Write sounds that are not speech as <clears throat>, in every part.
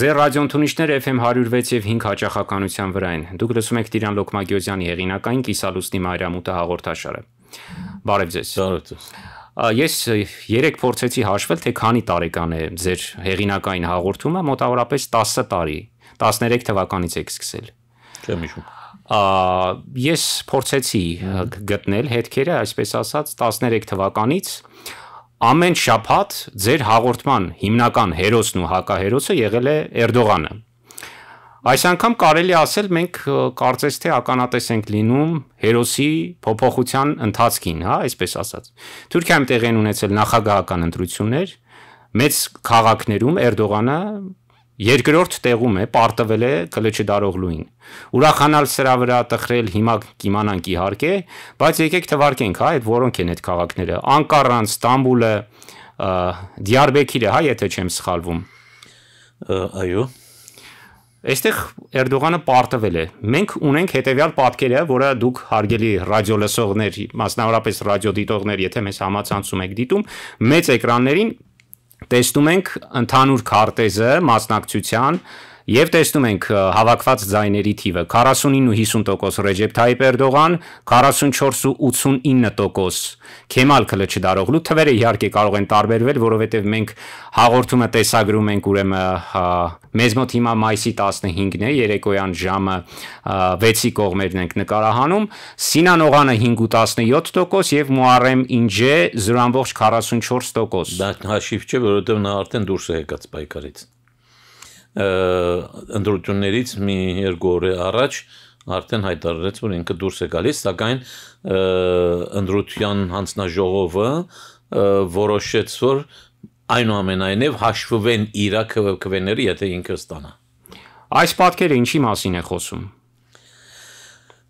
Ձեր ռադիոընթունիչները FM 106 եւ 5 հաճախականության վրա են։ Դուք լսում եք Տիրան Լոկմագյոզյանի հեղինակային Կիսալուսնի Մարիամուտը հաղորդաշարը։ Բարև ձեզ։ Բարև ձեզ։ Ես երեք փորձեցի հաշվել, թե քանի տարեկան է ձեր հեղինակային հաղորդումը, մոտավորապես 10 տարի, 13 թվականից եք սկսել։ Չեմ հիշում։ Ա ես փորձեցի գտնել հետքերը, այսպես ասած, 13 թվականից ամեն շաբաթ ձեր հաղորդման հիմնական հերոսն ու հակահերոսը եղել է Էրդողանը։ Այս անգամ կարելի ասել մենք կարծես թե ականատես ենք լինում հերոսի փոփոխության ընթացքին, հա, այսպես ասած։ Թուրքիայում տեղի են ունեցել նախագահական ընտրություններ, մեծ քաղաքներում Էրդողանը Երկրորդ տեղում է պարտվել է Կլչդարողլուին։ Ուրախանալ սրա վրա տխրել հիմա կիմանանք իհարկե, բայց եկեք թվարկենք, հա, այդ որոնք են այդ քաղաքները։ Անկարան, Ստամբուլը, Դիարբեքիրը, հա, եթե չեմ սխալվում։ Այո։ Այստեղ Էրդողանը պարտվել է։ Մենք ունենք հետևյալ պատկերը, որը դուք հարգելի ռադիոլսողներ, մասնավորապես ռադիոդիտողներ, եթե մեզ համացանցում եք դիտում, մեծ էկրաններին տեսնում ենք ընդհանուր քարտեզը մասնակցության Եվ տեսնում ենք հավաքված ձայների թիվը 49 ու 50% Ռեջեփ Թայիպ Էրդողան, 44 ու 89% Քեմալ Քլչդարօղլու թվերը իհարկե կարող են տարբերվել, որովհետև մենք հաղորդումը տեսագրում ենք ուրեմն մեզ մոտ հիմա մայիսի 15-ն է, երեկոյան ժամը 6-ի կողմերն ենք նկարահանում, Սինան Օղանը 5.17% եւ Մուարեմ Ինջե 0.44%։ Դա հաշիվ չէ, որովհետեւ նա արդեն դուրս է եկած պայքարից ընդրություններից մի երկու օր առաջ արդեն հայտարարեց, որ ինքը դուրս է գալիս, սակայն ընդրության հանձնաժողովը որոշեց, որ այնուամենայնիվ հաշվվեն իր քվեների, եթե ինքը ստանա։ Այս պատկերը ինչի մասին է խոսում։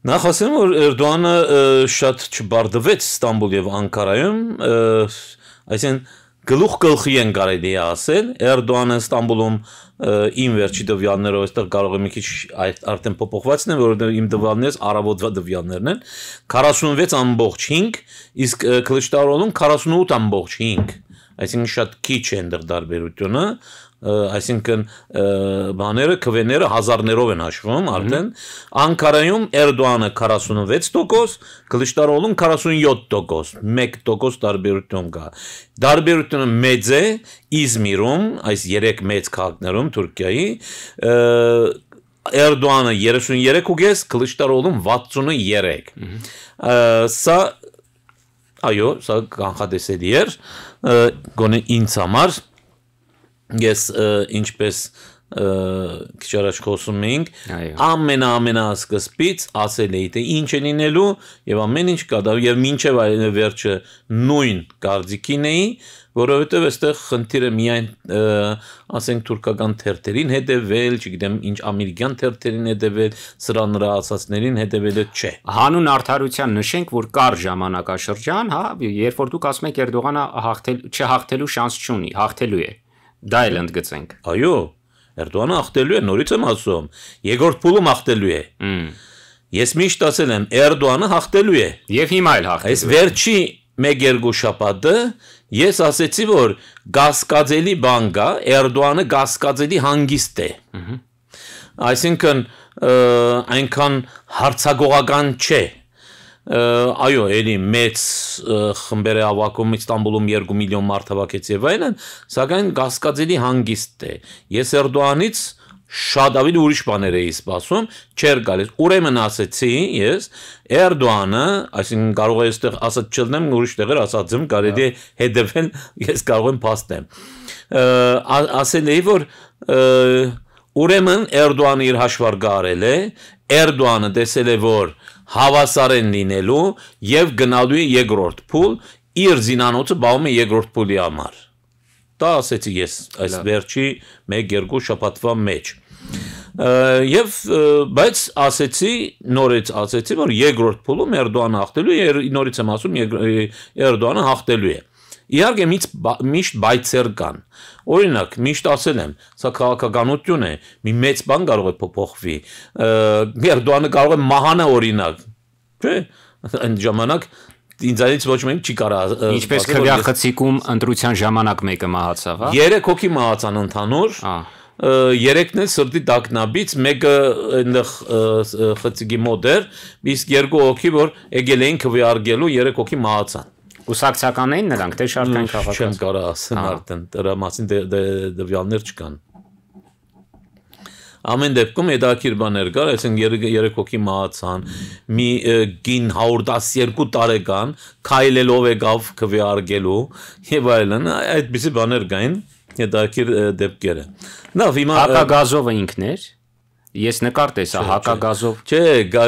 Նա խոսում որ Էրդողանը շատ չբարդվեց Ստամբուլ եւ Անկարայում, այսինքն գլուխ գլխի են կարելի է ասել Էրդողանը Ստամբուլում իմ վերջի դվյալներով այստեղ կարող եմ մի քիչ արդեն փոփոխվածն եմ որովհետև իմ դվյալներս առավոտվա դվյալներն են 46.5 իսկ Կլիչտարոլում 48.5 այսինքն շատ քիչ է ընդդարբերությունը այսինքն բաները քվեները հազարներով են հաշվում արդեն Անկարայում Էրդողանը 46%, Կլիչտարոլուն 47%, 1% տարբերություն կա։ Տարբերությունը մեծ է Իզմիրում, այս երեք մեծ քաղաքներում Թուրքիայի Էրդողանը 33.5, Կլիչտարոլուն 63։ Սա այո, սա կանխատեսելի էր գոնե ինձ համար ես ինչպես քիչ առաջ խոսում էինք ամենա ամենա սկզբից ասել էի թե ինչ է լինելու եւ ամեն ինչ կա դա եւ մինչեւ այն վերջը նույն կարծիքին էի որովհետեւ այստեղ խնդիրը միայն ասենք թուրքական թերթերին հետևել, չգիտեմ ինչ ամերիկյան թերթերին հետևել, սրա նրա ասածներին հետևելը չէ։ Հանուն արդարության նշենք, որ կար ժամանակաշրջան, հա, երբ որ դուք ասում եք Էրդողանը հաղթել չհաղթելու շանս չունի, հաղթելու է Դա էլ ընդգծենք։ Այո, Էրդողանը ախտելու է, նորից եմ ասում, երկրորդ փուլում ախտելու է։ Ես միշտ ասել եմ, Էրդողանը հաղթելու է։ Եվ հիմա էլ հաղթելու է։ Այս վերջի 1-2 շաբաթը ես ասեցի, որ գասկածելի բան կա, Էրդողանը գասկածելի հանգիստ է։ Այսինքն այնքան հարցագողական չէ այո, ելի մեծ խմբեր է ավակում Իստանբուլում 2 միլիոն մարդ հավաքեց եւ այլն, սակայն գասկածելի հանգիստ է։ Ես Էրդոանից շատ ավելի ուրիշ բաներ էի սպասում, չէր գալիս։ Ուրեմն ասեցի ես Էրդոանը, այսինքն կարող է այստեղ ասած չլնեմ, ուրիշ տեղեր ասած եմ, կարելի հա։ դե է հետևեն, ես կարող եմ փաստեմ։ Ասել էի, որ ուրեմն Էրդոանը իր հաշվարկը արել է, Էրդոանը տեսել է, որ հավասարեն լինելու եւ գնալու է երկրորդ փուլ, իր զինանոցը բավում է երկրորդ փուլի համար։ Դա ասեցի ես այս վերջի 1-2 շաբաթվա մեջ։ Եվ բայց ասեցի, նորից ասեցի, որ երկրորդ փուլում Էրդոանը հաղթելու է, նորից եմ ասում, Էրդոանը հաղթելու է։ եր, Իհարկե միշտ միշտ բայցեր կան։ Օրինակ, միշտ ասել եմ, սա քաղաքականություն է, մի մեծ բան կարող է փոփոխվի։ Էրդողանը կարող է մահանա օրինակ, չէ՞։ Այն ժամանակ ինձանից ոչ մեկը չի կարա Ինչպես քվյախցիկում ընտրության ժամանակ մեկը մահացավ, հա։ 3 հոգի մահացան ընդհանուր։ Ահա երեքն էլ սրտի տակնաբից մեկը այնտեղ խցիկի մոտ էր իսկ երկու հոգի որ եկել էին քվիարգելու երեք հոգի մահացան Կուսակցական էին նրանք, թե դե շարքային hm, քաղաքացիական։ Չեմ կարող ասեմ արդեն, դրա մասին դե- դե- դվյալներ չկան։ Ամեն դեպքում Էդակիր բաներ կար, այսինքն 3 հոգի մահացան։ Մի գին 112 տարեկան քայլելով եկավ քվի արգելու եւ այլն, այդպիսի բաներ կային Էդակիր դեպքերը։ Լավ, հիմա Հակագազովը ինքն էր Ես նկարտ էսա հակագազով։ Չէ,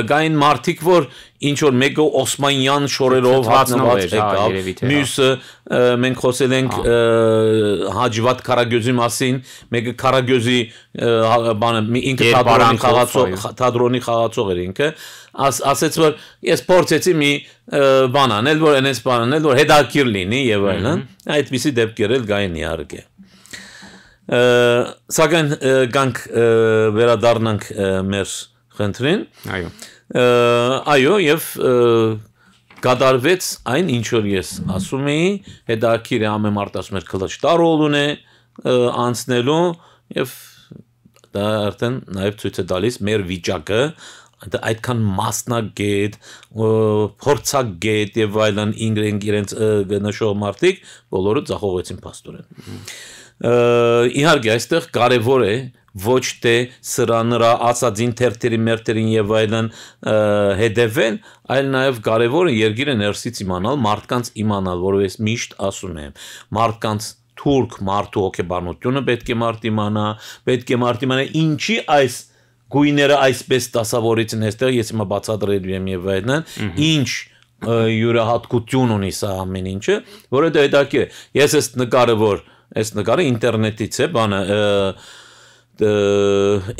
գային մարդիկ, որ ինչ որ մեկը Օսմանյան շորերով հացնված հա, եկավ, հա։ մյուսը մենք խոսել ենք Հաջվատ Караգյոզի մասին, մեկը Караգյոզի հա, բանը ինքը թատրոնի խաղացող, թատրոնի խաղացող էր ինքը, ասաց որ ես փորձեցի մի բան անել, որ այնպես բան անել, որ հետաքրքիր լինի եւ այլն։ Այդպիսի դեպքեր էլ գային իհարկե։ Սակայն գանք վերադառնանք մեր խնդրին։ Այո։ Այո, եւ կատարվեց այն ինչ որ ես ասում էի, հետաքրիր է ամեն մարդ ասում էր քլաչ տարոլ ունե անցնելու եւ դա արդեն նաեւ ցույց է տալիս մեր վիճակը այդ այդքան մասնագետ, փորձագետ եւ այլն ինգրենք իրենց նշող մարդիկ բոլորը ցախողեցին աստորեն իհարկե այստեղ կարևոր է ոչ թե սրա նրա ասածին թերթերի մերտերին եւ այլն հետևել, այլ նաեւ կարևոր է երկիրը ներսից իմանալ, մարդկանց իմանալ, որով ես միշտ ասում եմ, մարդկանց թուրք մարդու հոգեբանությունը պետք է մարդ իմանա, պետք է մարդ իմանա ինչի այս գույները այսպես դասավորից են այստեղ ես հիմա բացատրելու եմ եւ այլն ինչ յուրահատկություն ունի սա ամեն ինչը որովհետեւ հետաքրքիր ես այս նկարը որ Այս նկարը ինտերնետից է, բանը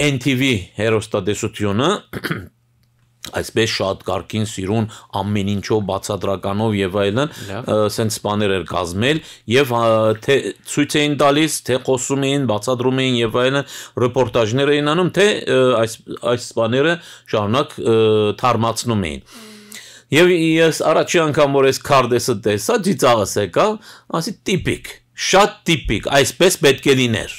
NTV հերոստատեսությունը <clears throat> այսպես շատ կարկին սիրուն ամեն ինչով բացադրականով եւ այլն սենց սպաներ էր կազմել եւ թե ցույց էին տալիս թե խոսում էին բացադրում էին եւ այլն ռեպորտաժներ էին անում թե այս այս սպաները շարունակ թարմացնում էին եւ ես առաջի անգամ որ այս քարտեսը տեսա ծիծաղս եկավ ասի տիպիկ շատ տիպիկ, այսպես պետք է լիներ։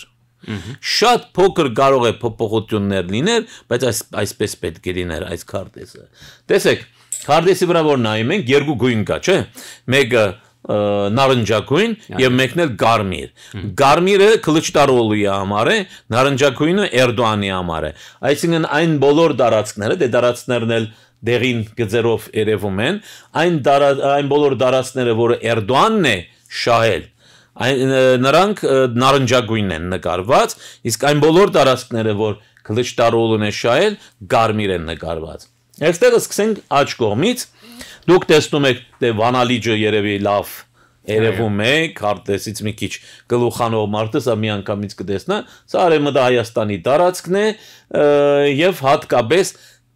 Շատ փոքր կարող է փոփոխություններ լինել, բայց այս այսպես պետք է լիներ այս քարտեզը։ Տեսեք, քարտեզի վրա որ նայում ենք, երկու գույն կա, չէ՞։ Մեկը նարնջակույն եւ մեկն էլ գարմիր։ Գարմիրը Քլիչտարովի համար է, նարնջակույնը Էրդոանի համար է։ Այսինքն այն բոլոր դարածքները, դե դարածքներն էլ դերին գծերով երևում են, այն դար այն բոլոր դարածքները, որը Էրդոանն է շահել, Այն նրանք նարնջագույնն են նկարված, իսկ այն բոլոր տարածքները, որ գլշտարոլն է շայել, գարմիր են նկարված։ Այստեղ սկսենք աջ կողմից։ Դուք տեսնում եք, թե վանալիջը երևի լավ Երևում է քարտեզից մի քիչ գլուխանով մարդը սա մի անգամից կտեսնա, սա արեմտա Հայաստանի տարածքն է եւ հատկապես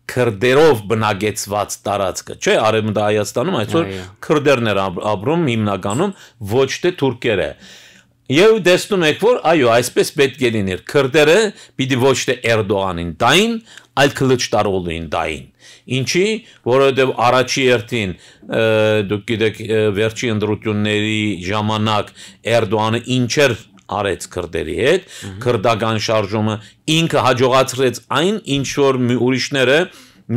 քրդերով բնագեցված տարածքը, չէ, Արևմտա Հայաստանում այսօր քրդերն են ապրում հիմնականում, ոչ թե թուրքերը։ Եվ դեսնում եք, որ այո, այսպես պետք է լիներ։ Քրդերը պիտի ոչ թե Էրդողանին տային, այլ Քլիչտարովին տային։ Ինչի, որովհետև առաջի երթին դուք գիտեք վերջի ընդրությունների ժամանակ Էրդողանը ինչեր արեց քրդերի հետ, քրդական շարժումը ինքը հաջողացրեց այն, ինչ որ ուրիշները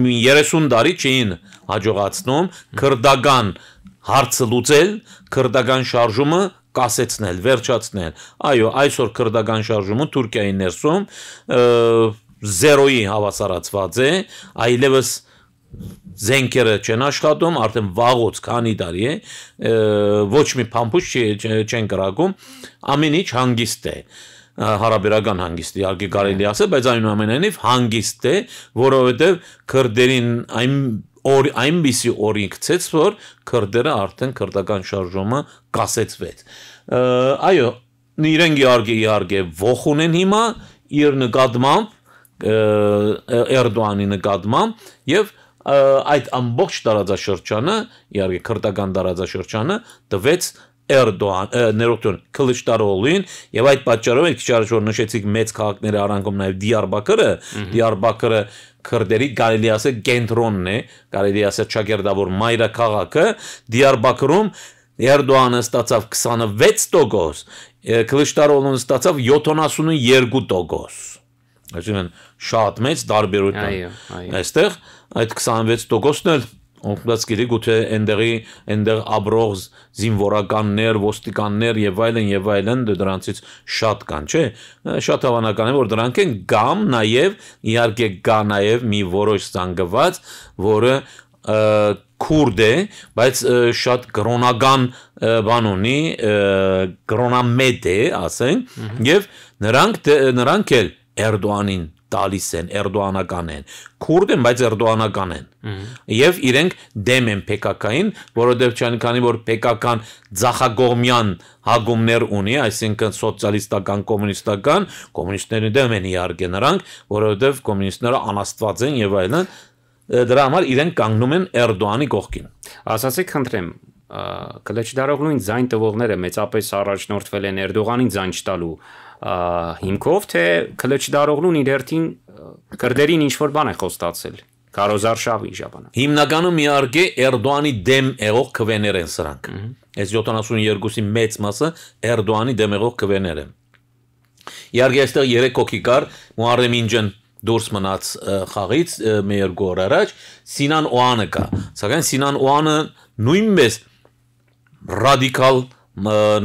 30 տարի չէին հաջողացնում քրդական հարցը լուծել, քրդական շարժումը կասեցնել, վերջացնել։ Այո, այսօր քրդական շարժումը Թուրքիայի ներսում 0-ի հավասարացված է, այլևս զենքերը չեն աշխատում, արդեն վաղոց քանի տարի է, ոչ մի փամփուշ չեն կրակում, ամեն ինչ հանգիստ է հարաբերական հանգիստ իհարկե կարելի ասել, բայց այնուամենայնիվ հանգիստ է, որովհետև քրդերին այն օր այնպիսի օրինքցեց, որ քրդերը արդեն քրդական շարժումը կասեցվեց։ Այո, իրենք իհարկե իհարկե ոխ ունեն հիմա իր նկատմամբ Էրդոանի նկատմամբ եւ այդ ամբողջ տարածաշրջանը, իհարկե քրդական տարածաշրջանը տվեց Էրդոան, ներողություն, Քլիչտարօլին եւ այդ պատճառով էլ քիչ առաջ որ նշեցիք մեծ քաղաքները արանքում նաեւ Դիարբակը, Դիարբակը քրդերի գալելի ասել կենտրոնն է, գալելի ասել ճակերտավոր մայրը քաղաքը, Դիարբակրում Էրդոանը ստացավ 26%, Քլիչտարօլուն ստացավ 72%։ Այսինքն շատ մեծ տարբերություն։ Այո, այո։ Այստեղ այ այդ 26%-ն էլ օգտած գերի գուցե այնտեղի այնտեղ աբրող զինվորականներ, ոստիկաններ եւ այլն եւ այլն դե դրանցից շատ կան, չէ՞։ Շատ հավանական է, որ դրանք են կամ նաեւ իհարկե կա նաեւ մի որոշ ցանկված, որը քուրդ է, բայց շատ գրոնական բան ունի, գրոնամետ է, ասենք, եւ նրանք դե, նրանք էլ Էրդոանին տալիս են, Էրդոանական են։ Քուրդ են, բայց Էրդոանական են։ Եվ իրենք դեմ են PKK-ին, որովհետև չանի որ PKK-ն ցախագողմյան հագումներ ունի, այսինքն սոցիալիստական, կոմունիստական, կոմունիստների դեմ են իհարկե նրանք, որովհետև կոմունիստները անաստված են եւ այլն դրա համար իրենք կանգնում են Էրդոանի կողքին։ Ասացեք, խնդրեմ, Կլեչդարօղլուն ձայն տվողները մեծապես առաջնորդվել են Էրդողանին ձայն չտալու հիմքով, թե Քլեչդարօղլուն իր հերթին քրդերին ինչ որ բան է խոստացել Կարոզարշավի ժամանակ։ Հիմնականում իհարկե Էրդոանի դեմ եղող քվեներ են սրանք։ Այս 72-ի մեծ մասը Էրդոանի դեմ եղող քվեներ են։ Իհարկե այստեղ 3 հոգի կար Մուարեմ Ինջեն դուրս մնաց խաղից մի երկու օր առաջ Սինան Օանը կա։ Սակայն Սինան Օանը նույնպես ռադիկալ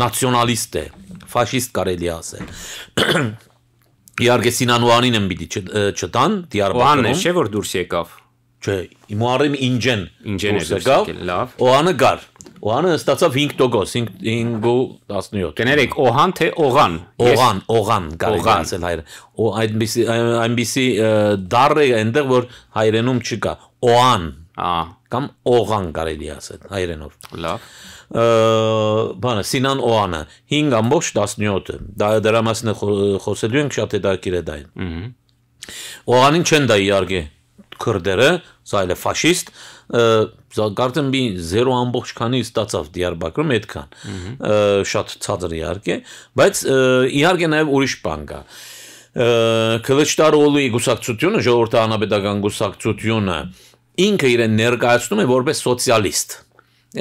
նացիոնալիստ է ֆաշիստ կարելի է ասել։ <clears throat> Իհարկե Սինանուանին են պիտի չտան Դիարբակրում։ Օհանը չէ որ դուրս եկավ։ Չէ, իմարիմ ինջեն։ Ինջեն էր դուրս եկել, լավ։ Օհանը գար։ Օհանը ստացավ 5%, 5.17։ Կներեք, օհան թե օղան։ Օղան, օղան, կարող է ասել հայրը։ Օ այնպես այնպես դառը այնտեղ որ հայերենում չկա։ Օան։ Ահա կամ օղան կարելի ասել հայերենով։ Լավ։ Բանը Սինան Օանը 5.17-ը։ Դա դրա մասին խոսելու ենք շատ հետաքրիր է դա։ Օղանին չեն դա իարգե քրդերը, սա էլ է ֆաշիստ, գարտեն մի 0 ամբողջ քանի ստացավ Դիարբակրում այդքան։ Շատ ցածր իարգե, բայց իարգե նաև ուրիշ բան կա։ Կլիչտարովի գուսակցությունը, ժողովրդանաբեդական գուսակցությունը, ինքը իրեն ներկայացնում է որպես սոցիալիստ։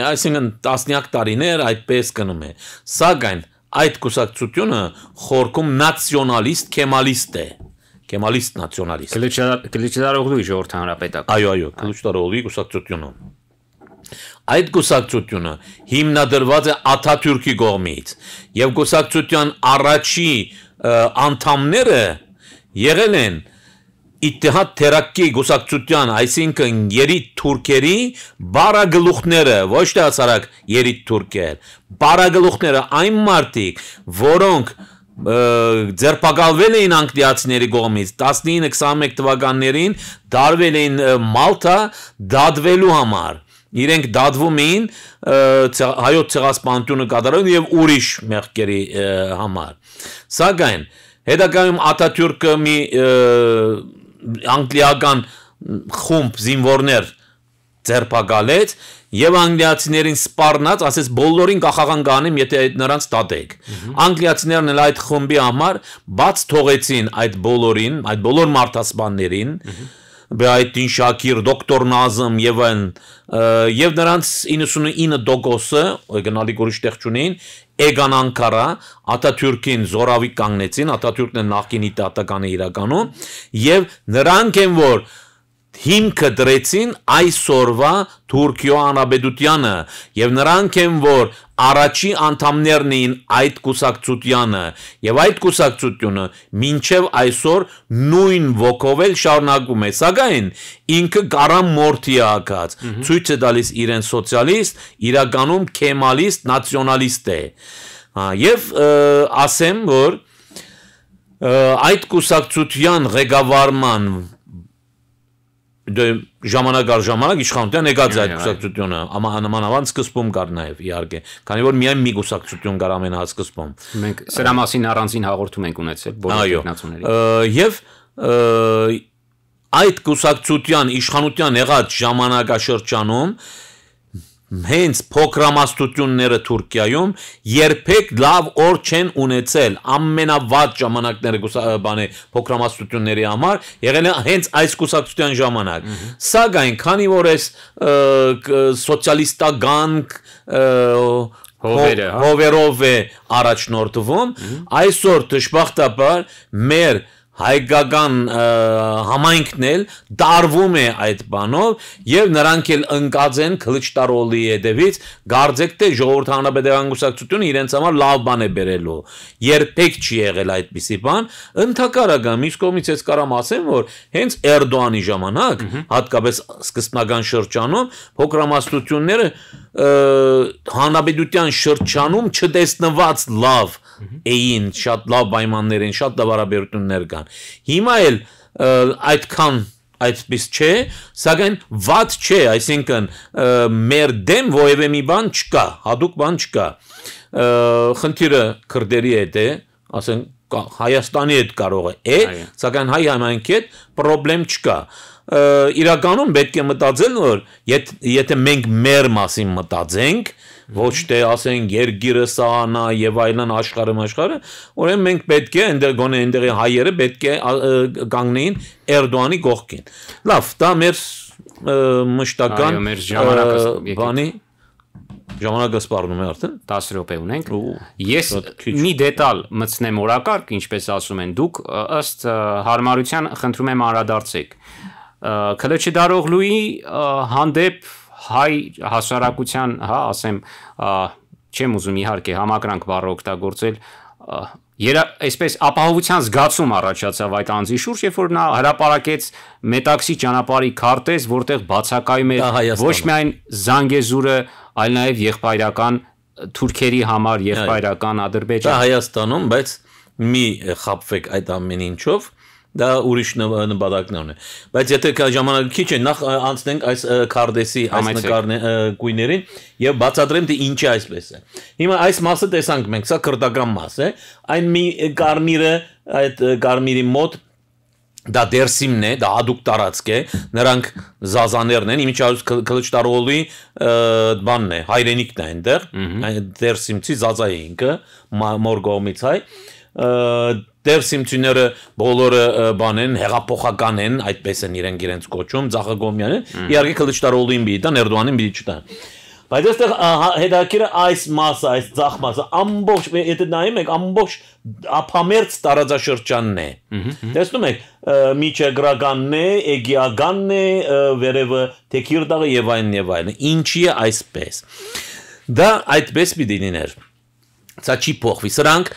Այսինքն տասնյակ տարիներ այդպես գնում է։ Սակայն այդ կուսակցությունը խորքում նացիոնալիստ կեմալիստ է։ Կեմալիստ նացիոնալիստ։ Կլիչդարօղլուի ժողովրդ հանրապետակ։ Այո, այո, Կլիչդարօղլուի կուսակցությունը։ Այդ կուսակցությունը հիմնադրված է Աթաթյուրքի կողմից եւ կուսակցության առաջի անդամները եղել են և, Իթեհադ Թերակի գուսակցության, այսինքն երիտ թուրքերի բարագլուխները, ոչ թե հասարակ երիտ թուրքեր, բարագլուխները այն մարդիկ, որոնք ձերբակալվել էին անգլիացիների կողմից 19-21 թվականներին դարվել էին Մալտա դադվելու համար իրենք դադվում էին հայոց ցեղասպանությունը կատարել եւ ուրիշ մեղքերի համար սակայն հետագայում Աթաթյուրքը մի և, անգլիական խումբ զինվորներ ձերբակալեց եւ անգլիացիներին սպառնաց, ասես բոլորին կախաղան կանեմ, եթե նրանց տատեք։ Անգլիացիներն էլ այդ խմբի համար բաց թողեցին այդ բոլորին, այդ բոլոր մարտահասpanներին, Բայդին Շաքիր, դոկտոր Նազմ եւ այն եւ նրանց 99%-ը գնալի գորիշտեղ ճունեին, Էգան Անկարա Ատաթյուրքին զորավի կանգնեցին, Ատաթյուրքն է նախկին իտատականը իրականում եւ նրանք են որ հիմքը դրեցին այսօրվա Թուրքիո հանրապետությանը եւ նրանք են որ առաջի անդամներն էին այդ կուսակցությանը եւ այդ կուսակցությունը մինչեւ այսօր նույն ոգով էլ շարունակում է սակայն ինքը գարամ մորթի է ակած ցույց է տալիս իրեն սոցիալիստ իրականում քեմալիստ նացիոնալիստ է հա եւ ասեմ որ այդ կուսակցության ղեկավարման դե ժամանակ առ ժամանակ իշխանության եկած այդ կուսակցությունը, ամա նմանավանդ սկզբում կար նաև իհարկե, քանի որ միայն մի կուսակցություն կար ամենահասկզբում։ Մենք սրա մասին առանձին հաղորդում ենք ունեցել բոլոր տեղնացուների։ Եվ այդ կուսակցության իշխանության եղած ժամանակաշրջանում հենց փոքրամասնությունները Թուրքիայում երբեք լավ օր չեն ունեցել ամենավատ ժամանակները բանը փոքրամասնությունների համար եղել է հենց այս կուսակցության ժամանակ սակայն քանի որ այս սոցիալիստական հա։ հովերով է առաջնորդվում այսօր դժբախտաբար մեր հայկական համայնքն էլ դարվում է այդ բանով եւ նրանք էլ ընկած են քլիչտարոլի հետևից գարձեք թե ժողովրդ հանրապետական գուսակցությունը իրենց համար լավ բան է բերելու երբեք չի եղել այդպիսի բան ընդհակարակը մյուս կողմից ես կարամ ասեմ որ հենց Էրդոանի ժամանակ հատկապես սկզբնական շրջանում փոքրամասնությունները հանրապետության շրջանում չտեսնված լավ էին, շատ լավ պայմաններ են, շատ լավ հարաբերություններ կան։ Հիմա էլ այդքան այդպես չէ, սակայն ված չէ, այսինքն մեր դեմ ովևէ մի բան չկա, հadoop բան չկա։ Խնդիրը քրդերի հետ է, ասենք Հայաստանի հետ կարող է, է, սակայն հայ համայնքի հետ խնդրեմ չկա։ Իրականում պետք է մտածել, որ եթե մենք մեր մասին մտածենք, ե, ոչ թե ասեն երգիրը սանա եւ այլն աշխարհը աշխարհը ուրեմն մենք պետք է այնտեղ գոնե այնտեղի հայերը պետք է կանգնեին Էրդողանի կողքին լավ դա մեր մշտական բանի ժամանակը սպառնում է արդեն 10 րոպե ունենք ես մի դետալ մտցնեմ օրակարգ ինչպես ասում են դուք ըստ հարմարության խնդրում եմ անդրադարձեք Քլեչիդարօղլուի հանդեպ հայ հասարակության, հա, ասեմ, չեմ ուզում իհարկե համակրանք բառը օգտագործել, Երա այսպես ապահովության զգացում առաջացավ այդ անձի շուրջ, երբ որ նա հրապարակեց մետաքսի ճանապարհի քարտեզ, որտեղ բացակայում էր ոչ միայն Զանգեզուրը, այլ նաև եղբայրական թուրքերի համար եղբայրական Ադրբեջան։ Դա Հայաստանում, բայց մի խապվեք այդ ամեն ինչով, դա ուրիշ նպատակն ունի բայց եթե ժամանակը քիչ է նախ անցնենք այս կարդեսի այս նկարներին եւ բացատրեմ թե ինչի այսպես է հիմա այս մասը տեսանք մենք սա քրդական մաս է այն մի կարմիրը այդ կարմիրի մոտ դա դերսիմն է, դա հadoop տարածք է, նրանք զազաներն են, իմիջայուս քլճտարոլի բանն է, հայրենիքն է այնտեղ, դերսիմցի զազա է ինքը մոր գոմից հայ։ Ա դեր սիմցիները բոլորը բան են, հեղափոխական են, այդպես են իրենք իրենց կոչում, Զախագոմյանը, իհարկե Քլիչտարօլին բիդա, Ներդոանին բիդի չտա։ Բայց այստեղ հետաքրը այս մասը, այս ցախ մասը ամբողջ, եթե նայում եք, ամբողջ ափամերձ տարածաշրջանն է։ Տեսնում եք, միջագրականն է, էգիականն է, վերևը թեքիրդաղը եւ այնն եւ այլն։ Ինչի է այսպես։ Դա այդպես պիտի լիներ։ Սա չի փոխվի։ Սրանք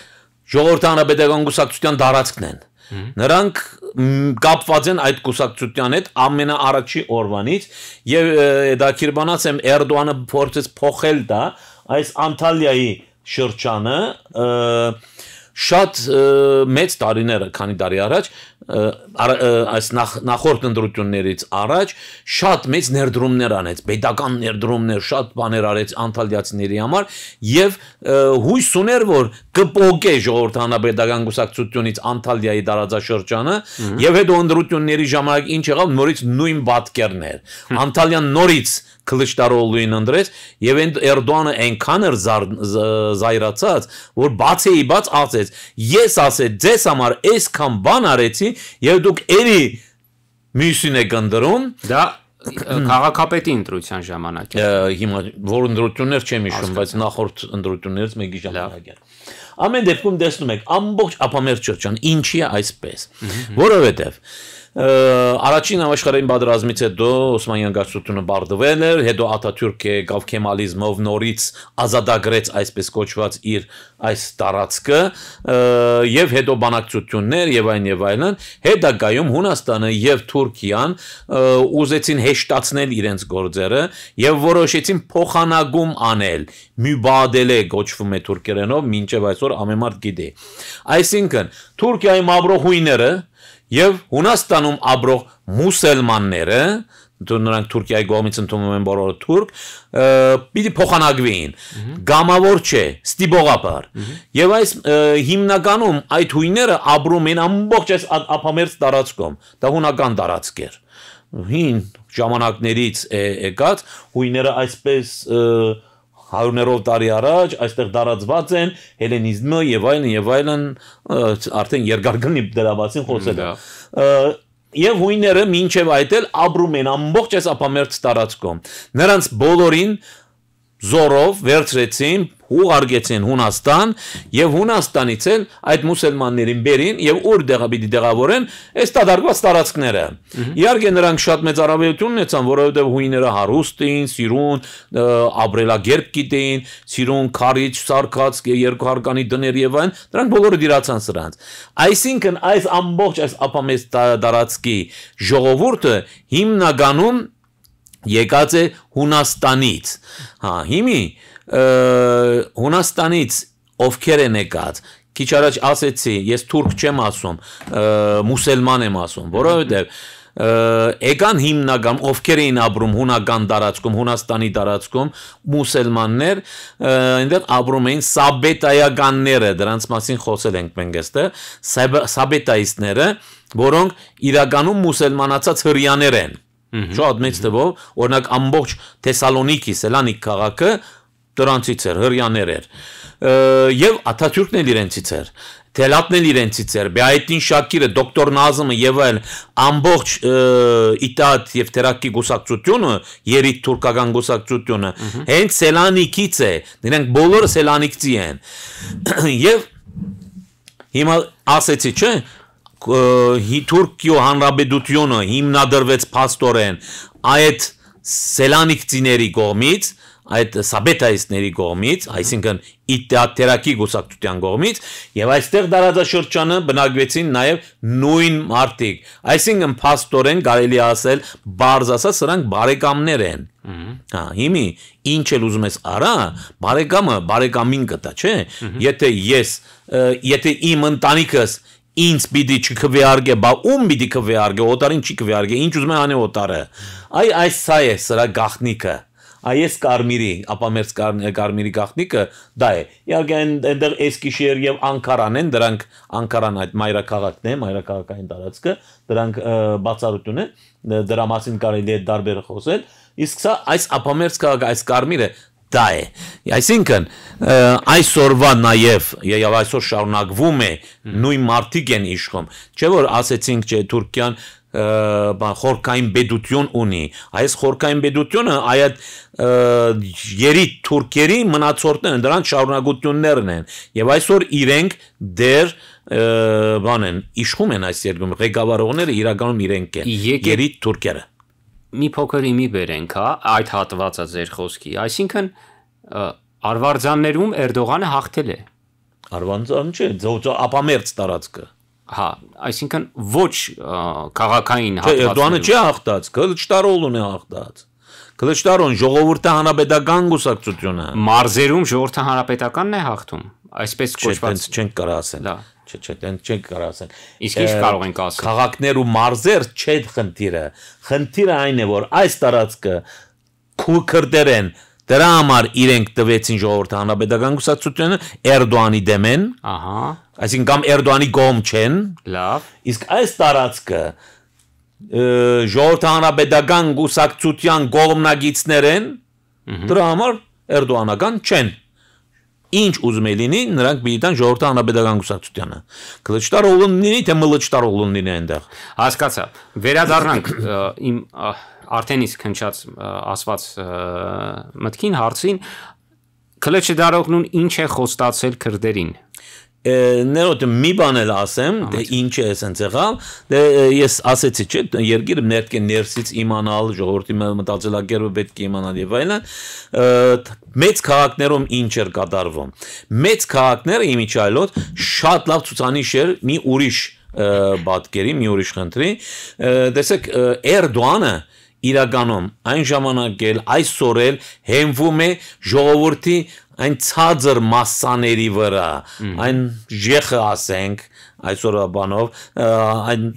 ժողովրդի հանրապետական կուսակցության դարածքն են։ Նրանք կապված են այդ կուսակցության հետ ամենաառաջի օրվանից եւ Դաքիր Բանացեմ Էրդողանը փորձեց փոխել դա այս Անտալիայի շրջանը շատ մեծ տարիները, քանի տարի առաջ այս նախ, նախորդ ընդրություններից առաջ շատ մեծ ներդրումներ անեց, pedagogan ներդրումներ, շատ բաներ արեց անտալիացիների համար եւ հույս ուներ, որ կպոկե ժողովրդանաբեդական գուսակցությունից անտալիայի տարածաշրջանը եւ հետո ընդրությունների ժամանակ ինչ եղավ, նորից նույն պատկերներ։ Անտալիան նորից քլշտարոլուին ընդրես եւ այն Էրդողանը այնքան էր զայրացած որ բացեի բաց ասեց ես ասեց ձեզ համար այսքան բան արեցի եւ դուք էլի մյուսին եք ընդրում դա քաղաքապետի ընտրության ժամանակ է հիմա որ ընտրություններ չեմ հիշում բայց նախորդ ընտրություններից մեկի ժամանակ է ամեն դեպքում տեսնում եք ամբողջ ապամերջ շրջան ինչի է այսպես որովհետեւ Առաջին համաշխարհային պատերազմից հետո Օսմանյան գարչությունը բարդվել էր, հետո Աթաթյուրքը գավ կեմալիզմով նորից ազատագրեց այսպես կոչված իր այս տարածքը եւ հետո բանակցություններ եւ այն եւ այլն, հետագայում Հունաստանը եւ Թուրքիան ուզեցին հեշտացնել իրենց գործերը եւ որոշեցին փոխանակում անել մյուբադելե գոչվում է թուրքերենով մինչև այսօր ամեն մարդ գիտի այսինքն Թուրքիայի մաբրոհույները եւ Հունաստանում ապրող մուսուլմանները նրանք Թուրքիայի կողմից ընդունում են բոլորը թուրք, պիտի փոխանակվեին։ Գամավոր չէ, ստիբողապար։ Եվ այս հիմնականում այդ հույները ապրում են ամբողջ այս ափամերձ տարածքում, դա հունական տարածք էր։ Հին ժամանակներից է եկած հույները այսպես և, հարյուներով տարի առաջ այստեղ տարածված են հելենիզմը եւ այլն եւ այլն արդեն երկար գնի դրա մասին խոսելը։ Եվ հույները մինչև այդել ապրում են ամբողջ այս ապամերձ տարածքում։ Նրանց բոլորին զորով վերցրեցին ուղարկեցին Հունաստան եւ Հունաստանից էլ այդ մուսուլմաններին բերին եւ ուր դեղը պիտի դեղավորեն այս դադարված տարածքները։ Իհարկե նրանք շատ մեծ առավելություն ունեցան, որովհետեւ հույները հարուստ էին, սիրուն, ապրելակերպ գիտեին, սիրուն քարից սարկած երկու հարկանի դներ եւ այն, նրանք բոլորը դիրացան սրանց։ Այսինքն այս ամբողջ այս ապամեծ տարածքի ժողովուրդը հիմնականում եկած է Հունաստանից։ Հա, հիմի Հունաստանից ովքեր են եկած քիչ առաջ ասեցի ես թուրք չեմ ասում մուսելման եմ ասում որովհետև եկան հիմնական ովքեր էին ապրում հունական տարածքում, Հունաստանի տարածքում, մուսելմաններ, այնտեղ ապրում էին սաբետայանները, դրանց մասին խոսել ենք մենք այստեղ, սաբետայիստները, որոնք իրականում մուսելմանացած հрьяաներ են։ Շատ մեծ տվով, օրինակ ամբողջ Թեսալոնիկի, Սելանիկ քաղաքը դրանցից էր, հրյաներ էր։ Եվ Աթաթյուրքն էլ իրենցից էր։ Թելատն էլ իրենցից էր, Բեայտին Շակիրը, դոկտոր Նազմը եւ այլ ամբողջ իտադ եւ թերակի գուսակցությունը, երիտ թուրքական գուսակցությունը հենց Սելանիկից է, նրանք բոլորը Սելանիկցի են։ <clears throat> Եվ հիմա ասեցի, չէ՞, Թուրքիո հանրապետությունը հիմնադրվեց փաստորեն այդ Սելանիկցիների կողմից, այդ սաբետայիստների կողմից, այսինքն իտատերակի գուսակցության կողմից եւ այստեղ դարաձաշրջանը բնակվեցին նաեւ նույն մարդիկ։ Այսինքն փաստորեն կարելի ասել բարձ ասած սրանք բարեկամներ են։ Հա, հիմի ինչ էլ ուզում ես արա, բարեկամը բարեկամին կտա, չէ՞։ Եթե ես, եթե իմ ընտանիքս ինձ պիտի չքվեարգե, բա ում պիտի քվեարգե, օտարին չի քվեարգե, ինչ ուզում է անի օտարը։ Այ այս սա է սրա գախնիկը այս Կարմիրի, ապա մեր Կարմիրի գաղտնիքը դա է։ Իհարկե այնտեղ Էսկիշեր եւ Անկարան են, դրանք Անկարան այդ մայրաքաղաքն է, մայրաքաղաքային տարածքը, դրանք բացառություն է, դրա մասին կարելի է դարբեր խոսել։ Իսկ սա այս ապամերց քաղաքը, այս Կարմիրը դա է։ Այսինքն այսօրվա նաև եւ այսօր շարունակվում է նույն մարտիկ են իշխում։ Չէ որ ասեցինք, չէ Թուրքիան բան խորքային բեդություն ունի այս խորքային բեդությունը այդ երի թուրքերի մնացորդները դրանց շարունակություններն են եւ այսօր իրենք դեր բան են իշխում են այս երկրում ղեկավարողները իրականում իրենք են երի թուրքերը մի փոքր իմի բերենք, հա, այդ հատվածը ձեր խոսքի։ Այսինքն արվարձաններում Էրդողանը հաղթել է։ Արվարձան չէ, ապամերձ տարածքը։ Հա, այսինքն ոչ քաղաքային հաղթած։ Չէ, Էրդողանը չի հաղթած, Կլչտարոլն է հաղթած։ Կլչտարոն ժողովրդի հանրապետական գուսակցությունը։ Մարզերում ժողովրդի հանրապետականն է հաղթում։ Այսպես կոչված։ Չէ, չենք կարող ասել չէ, չէ, դեն չենք կարող ասել։ Իսկ ինչ կարող ենք ասել։ Խաղակներ ու մարզեր չէ խնդիրը։ Խնդիրը այն է, որ այս տարածքը քուրդերեն դրա համար իրենք տվեցին ժողովրդի հանրապետական գուսացությունը Էրդոանի դեմ են, ահա, այսինքն կամ Էրդոանի գոմ չեն։ Լավ։ Իսկ այս տարածքը ժողովրդի հանրապետական գուսակցության գողմնագիցներ են, դրա համար Էրդոանական չեն։ Ահա ինչ ուզում է լինի, նրանք միիտան ժողովրդի հանրապետական կուսակցությանը։ Կլճտարողն լինի, թե մլճտարողն լինի այնտեղ։ Հասկացա։ Վերադառնանք իմ արդեն իսկ հնչած ասված մտքին հարցին Կլեչդարողնուն ինչ է խոստացել քրդերին ներոտ մի բան էլ ասեմ, դե ինչ է ասենց եղավ, դե ես ասեցի, չէ, երկիրը ներք է ներսից իմանալ, ժողովրդի մտածելակերպը պետք է իմանալ եւ այլն, մեծ քաղաքներում ինչ էր կատարվում։ Մեծ քաղաքները իմիջայլոտ շատ լավ ցուցանիշ էր մի ուրիշ բատկերի, մի ուրիշ խնդրի։ Տեսեք Էրդոանը իրականում այն ժամանակ էլ այսօր էլ հենվում է ժողովրդի այն ցածր massաների վրա, այն ժեխը ասենք, այսօր բանով, այն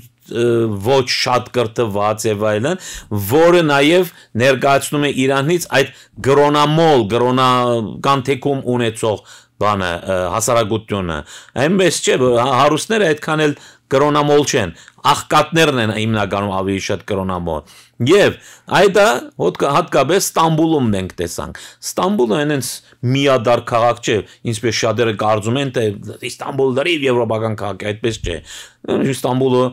ոչ շատ կրտված եւ այլն, որը նաեւ ներկայացնում է Իրանից այդ գրոնամոլ, գրոնա կանթեկում ունեցող բանը հասարակությունը այնպես չէ հարուստները այդքան էլ կրոնամոլ չեն աղկատներն են հիմնականում ավելի շատ կրոնամոլ Եվ այդա հատկապես Ստամբուլում մենք տեսանք։ Ստամբուլը այնենց միադար քաղաք չէ, ինչպես շատերը կարծում են, թե Իստանբուլ դրիվ եվրոպական քաղաք է, այդպես չէ։ Իստանբուլը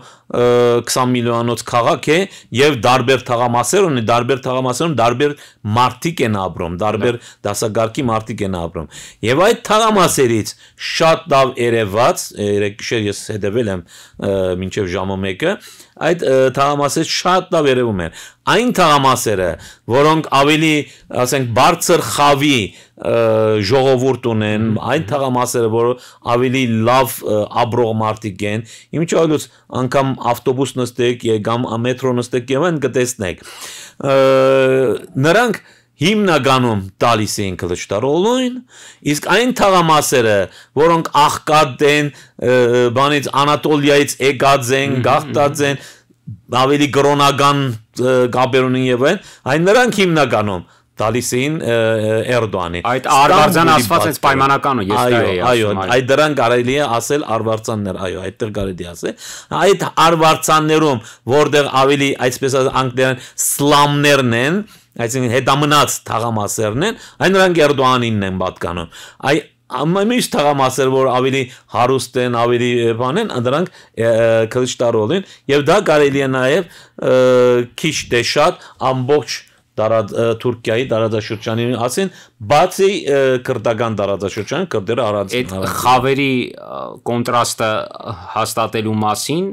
20 միլիոնոց քաղաք է եւ դարբեր թղամասեր ունի, դարբեր թղամասերում դարբեր մարտիկ են ապրում, դարբեր հա։ դասակարգի մարտիկ են ապրում։ Եվ այդ թղամասերից շատ լավ երևաց, երեքշեր ես հետևել եմ մինչև ժամը 1-ը, այդ թղամասերից շատ լավ երևում են այն թղամասերը, որոնք ավելի, ասենք, բարձր խավի ժողովուրդ ունեն, այն թղամասերը, որ ավելի լավ աբրող մարդիկ են, ինչու այլոց անգամ ավտոբուս նստեք, կամ մետրո նստեք եւ այն կտեսնեք։ Նրանք հիմնականում տալիս էին կլճտարոլույն, իսկ այն թաղամասերը, որոնք աղկատ են, բանից անատոլիայից եկած են, գաղտած են, ավելի գրոնական Գաբերոնին եւ այն, այն նրանք հիմնականում տալիս էին Էրդոանին։ Այդ արվարձան ասված այս պայմանականն ես դա եի ասում։ Այո, այդ դրան կարելի է ասել արվարձաններ, այո, այդտեղ կարելի է ասել։ Այդ արվարձաններում, որտեղ ավելի այսպես անգլերեն սլամներն են, այսինքն հետամնաց թաղամասերն են, այն նրանք Էրդոանինն են պատկանում։ Այ ամենից թղամասեր որ ավելի հարուստ են, ավելի բան են, դրանք քլիչ տարոլին եւ դա կարելի է նաեւ քիչ դե շատ ամբողջ տարած Թուրքիայի տարածաշրջանին, ասեն, բացի քրդական տարածաշրջան, քրդերը առանց այդ խավերի կոնտրաստը հաստատելու մասին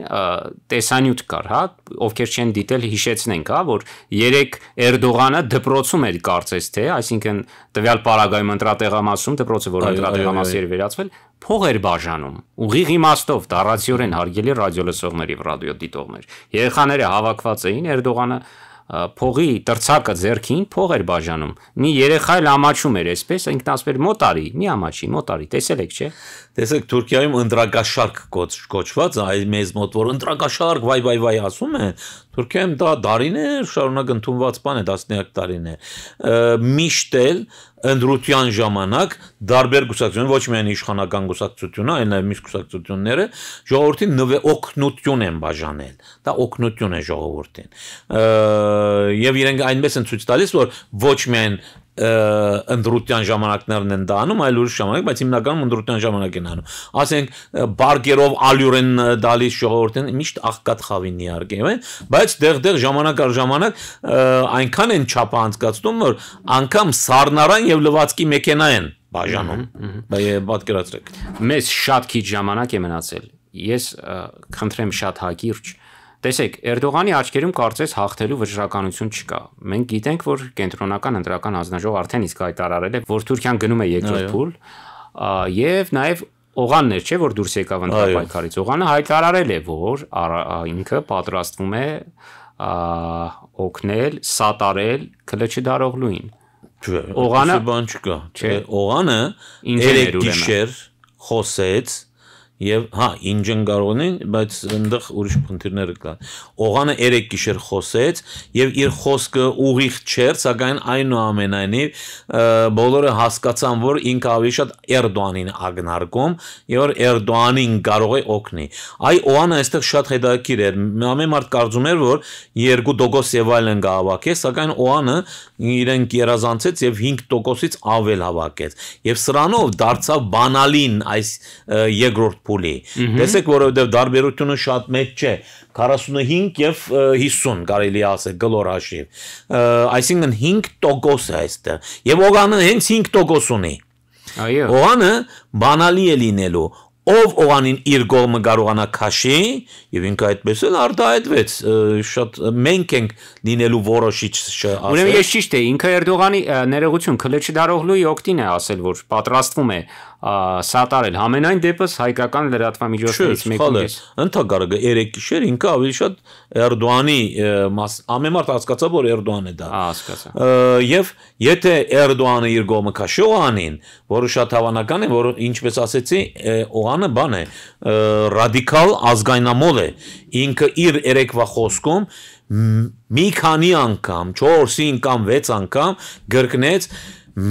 տեսանյութ կար, հա, ովքեր չեն դիտել, հիշեցնենք, հա, որ երեք Էրդողանը դպրոցում էր կարծես թե, այսինքն տվյալ պարագայում ընտրատեղամասում դպրոցը, որ ընտրատեղամասի էր վերածվել, փող էր բաժանում ուղիղ իմաստով դարացիորեն հարգելի ռադիո լսողների ռադիո դիտողներ երեխաները հավաքված էին Էրդողանը փողի տրցակը зерքին փող էր բաժանում։ Մի երեխա էլ ամաչում էր այսպես, ինքն ասում էր մոտարի, մի ամաչի, մոտարի, տեսել եք, չէ։ Տեսեք Թուրքիայում ընդրակաշարք կոչված, այ մեզ մոտ որ ընդրակաշարք, վայ վայ վայ ասում են, Թուրքիայում դա դարիներ շարունակ ընդունված բան է, տասնյակ տարին է։ Միշտ էլ ընդրության ժամանակ դարբեր գուսակցություն, ոչ միայն իշխանական գուսակցությունը, այլ նաև մյուս գուսակցությունները ժողովրդին նվե օկնություն են բաժանել։ Դա օկնություն է ժողովրդին։ Եվ իրենք այնպես են ցույց տալիս, որ ոչ միայն ընդրության ժամանակներն են դա անում, այլ ուրիշ ժամանակ, բայց հիմնականում ընդրության ժամանակ են անում։ Ասենք բարգերով ալյուր են դալիս ժողովրդին միշտ աղքատ խավին իհարկե, բայց դեղ-դեղ ժամանակ առ ժամանակ այնքան են չափը անցկացնում, որ անգամ սառնարան եւ լվացքի մեքենա են բաժանում։ Պատկերացրեք։ Մեզ շատ քիչ ժամանակ է մնացել։ Ես խնդրեմ շատ հագիրջ Տեսեք, Էրդողանի աչքերում կարծես հաղթելու վճռականություն չկա։ Մենք գիտենք, որ կենտրոնական ընտրական հանձնաժողովը արդեն իսկ հայտարարել է, որ Թուրքիան գնում է երկրորդ փուլ, եւ նաեւ Օղաններ չէ, որ դուրս եկավ ընտրապայքարից։ Օղանը հայտարարել է, որ ինքը պատրաստվում է օգնել, սատարել Քլչդարողլուին։ Չէ, Օղանը բան չկա։ Չէ, Օղանը 3 գիշեր խոսեց Եվ հա, ինջն կարողն է, բայց այնտեղ ուրիշ փնթիրներ կան։ Օղանը 3 գիշեր խոսեց եւ իր խոսքը ուղիղ չէր, սակայն այնուամենայնիվ բոլորը հասկացան, որ ինքը ավելի շատ Էրդոանին ագնարկում եւ Էրդոանին կարող է օգնի։ Այ օղանը այստեղ շատ հետաքրքիր էր։ Ամեն մարդ կարծում էր, որ 2% եւ այլն կհավաքե, սակայն օղանը իրեն կերազանցեց եւ 5%-ից ավել հավաքեց։ Եվ սրանով դարձավ բանալին այս երկրորդ փուլի։ Տեսեք, որովհետև դարբերությունը շատ մեծ չէ։ 45 եւ 50 կարելի ասել գլոր հաշիվ։ Այսինքն 5% է այստեղ։ Եվ օգանը հենց 5% ունի։ Այո։ Օգանը բանալի է լինելու ով օղանին իր գողմը կարողանա քաշի եւ ինքը այդպես էլ արդահայտվեց շատ մենք ենք լինելու որոշիչ ասել Ուրեմն ես ճիշտ է ինքը Էրդողանի ներողություն Քլեչդարօղլուի օկտին է ասել որ պատրաստվում է սատարել։ Համենայն դեպս հայկական լրատվամիջոցներից մեկում է։ Ընդհակառակը 3 գիշեր ինքը ավելի շատ Էրդողանի մաս ամենարդ հասկացա որ Էրդողանն է դա։ Հասկացա։ Եվ եթե Էրդողանը իր գոմը քաշի օանին, որը շատ հավանական է, որ ինչպես ասեցի, օանը բան է ռադիկալ ազգայնամոլ է։ Ինքը իր երեկվա խոսքում մի քանի անգամ, 4-5 կամ 6 անգամ գրկնեց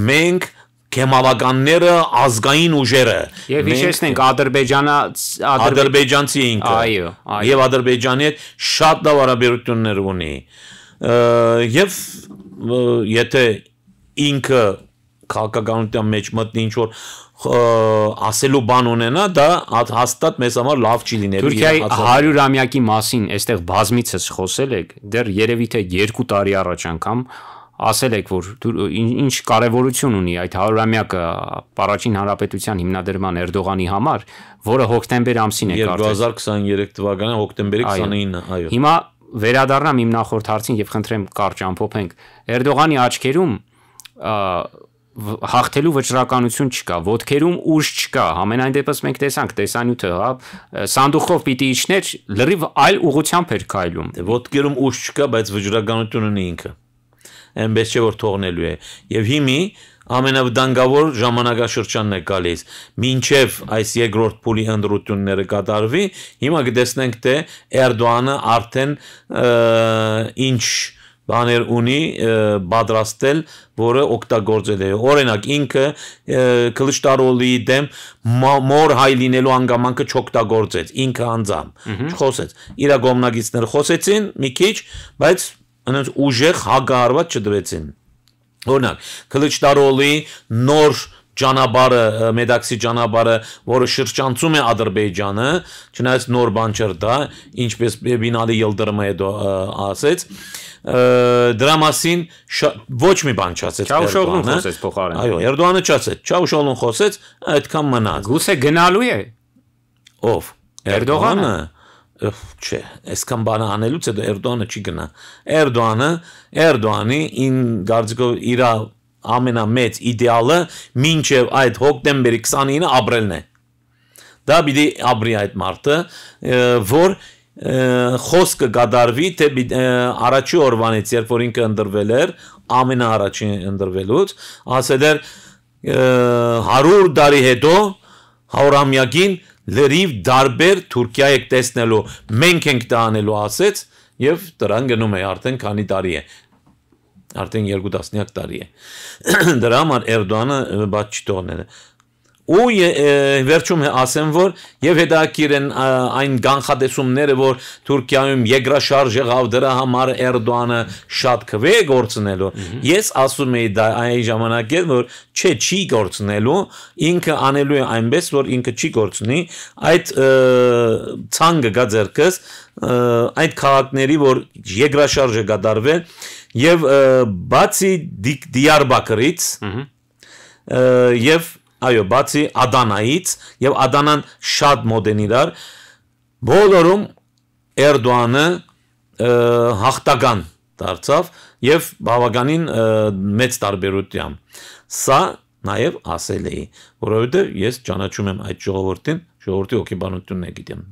մենք Քեմալականները ազգային ուժերը։ Եվ հիշեցնենք Ադրբեջանը ադրբեջանցի ինքը։ Այո, այո։ Եվ Ադրբեջանի հետ շատ լավ հարաբերություններ ունի։ Եվ եթե ինքը քաղաքականության մեջ մտնի ինչ որ ասելու բան ունենա, դա հաստատ մեզ համար լավ չի լինելու։ Թուրքիայի 100-ամյակի մասին այստեղ բազմիցս խոսել եք, դեռ երևի թե 2 տարի առաջ անգամ ասել եք, որ ինչ կարևորություն ունի այդ 100-ամյակը Պարաչին Հանրապետության հիմնադրման Էրդողանի համար, որը հոկտեմբեր ամսին է կարտել։ 2023 թվականի հոկտեմբերի 29-ը, այո։ Հիմա վերադառնամ իմ նախորդ հարցին եւ խնդրեմ կարճ ամփոփենք։ Էրդողանի աչքերում հաղթելու վճռականություն չկա, ոդքերում ուժ չկա։ Համենայն դեպս մենք տեսանք տեսանյութը, հա, սանդուխով պիտի իջներ, լրիվ այլ ուղությամբ էր քայլում։ Ոդքերում ուժ չկա, բայց վճռականություն ունի ինքը այնպես չէ որ թողնելու է եւ հիմի ամենավտանգավոր ժամանակաշրջանն է գալիս մինչև այս երկրորդ փուլի հնդրությունները կատարվի հիմա կտեսնենք թե Էրդողանը արդեն ինչ բաներ ունի պատրաստել, որը օգտագործել է։ Օրինակ ինքը Կլշտարոլի դեմ մոր հայ լինելու հանգամանքը չօգտագործեց, ինքը անձամբ չխոսեց։ Իր գոմնագիցները խոսեցին մի քիչ, բայց ընդ ուժեղ հագարված չդվեցին։ Օրինակ, Կլիչդարոլի նոր ճանապարհը, Մեդաքսի ճանապարհը, որը շրջանցում է Ադրբեջանը, չնայած նոր բան չէր դա, ինչպես Բինալի Յիլդրմը հետո ասեց, դրա մասին ոչ մի բան չասեց։ Չաուշօղլուն խոսեց փոխարեն։ Այո, Էրդողանը չասեց, Չաուշօղլուն խոսեց, այդքան մնաց։ Գուցե գնալու է։ Ով։ Էրդողանը չէ, այսքան բանը անելուց հետո Էրդողանը չի գնա։ Էրդողանը, Էրդողանի ին գարձիկով իր ամենամեծ իդեալը մինչև այդ հոկտեմբերի 29-ը ապրելն է։ Դա պիտի ապրի այդ մարտը, որ խոսքը գադարվի, թե առաջի օրվանից, երբ որ ինքը ընդրվել էր, ամենաառաջին ընդրվելուց, ասել էր 100 տարի հետո 100-ամյակին լրիվ դարբեր Թուրքիա եք տեսնելու, մենք ենք դա անելու ասեց եւ դրան գնում է արդեն քանի տարի է։ Արդեն երկու տասնյակ տարի է։ <clears throat> Դրա համար Էրդողանը բաց չթողնել է ու վերջում ասեմ որ եւ հետաքրքիր են այն գանխադեսումները որ Թուրքիայում եգրաշարժ եղավ դրա համար Էրդողանը շատ քվե գործնելու ես ասում եի դա այն ժամանակ էր որ չէ չի գործնելու ինքը անելու է այնպես որ ինքը չի գործնի այդ ցանգը գա ձերքս այդ քաղաքների որ եգրաշարժը կատարվել եւ բացի Դիարբակրից եւ Այո, բացի Ադանայից եւ Ադանան շատ մոտ են իրար, բոլորում Էրդողանը հաղթական դարձավ եւ բավականին մեծ տարբերությամբ։ Սա նաեւ ասել էի, որովհետեւ ես ճանաչում եմ այդ ժողովրդին, ժողովրդի հոգեբանությունն է գիտեմ։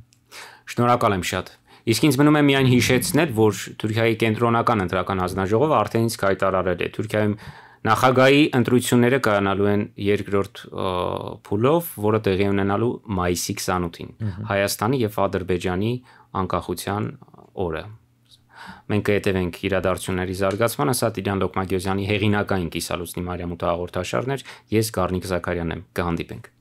Շնորհակալ եմ շատ։ Իսկ ինձ մնում է միայն հիշեցնել, որ Թուրքիայի կենտրոնական ընտրական հանձնաժողովը արդեն իսկ հայտարարել է Թուրքիայում Նախագահի ընտրությունները կայանալու են երկրորդ փուլով, որը տեղի ունենալու մայիսի 28-ին, Հայաստանի եւ Ադրբեջանի անկախության օրը։ Մենք կհետևենք իրադարձությունների զարգացմանը Սատիրյան Լոկմադյոզյանի հեղինակային կիսալուսնի Մարիամ Ուտա հաղորդաշարներ, ես Գառնիկ Զաքարյանն եմ։ Կհանդիպենք։